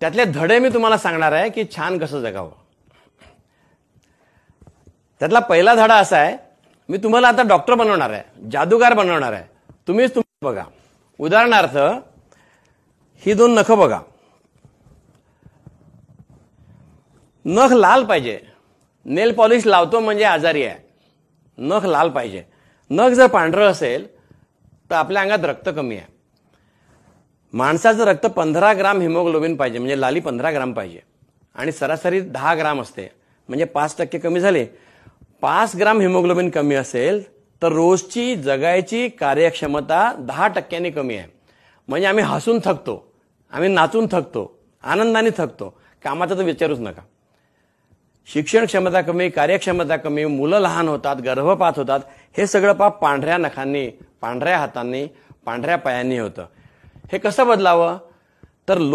त्यातले धडे मी तुम्हाला सांगणार आहे की छान कसं जगावं त्यातला पहिला धडा असा आहे मी तुम्हाला आता डॉक्टर बनवणार आहे जादूगार बनवणार आहे तुम्हीच तुम्ही बघा उदाहरणार्थ ही दोन नख बघा नख लाल पाहिजे नेल पॉलिश लावतो म्हणजे आजारी आहे नख लाल पाहिजे नख जर पांढरं असेल तर आपल्या अंगात रक्त कमी आहे माणसाचं रक्त पंधरा ग्राम हिमोग्लोबिन पाहिजे म्हणजे लाली पंधरा ग्राम पाहिजे आणि सरासरी दहा ग्राम असते म्हणजे पाच टक्के कमी झाले पाच ग्राम हिमोग्लोबिन कमी असेल तर रोजची जगायची कार्यक्षमता दहा टक्क्यांनी कमी आहे म्हणजे आम्ही हसून थकतो आम्ही नाचून थकतो आनंदाने थकतो कामाचा तर विचारूच नका शिक्षण क्षमता कमी कार्यक्षमता कमी मुलं लहान होतात गर्भपात होतात हे सगळं पाप पांढऱ्या नखांनी पांढऱ्या हातांनी पांढऱ्या पायांनी होतं हे कसं बदलावं तर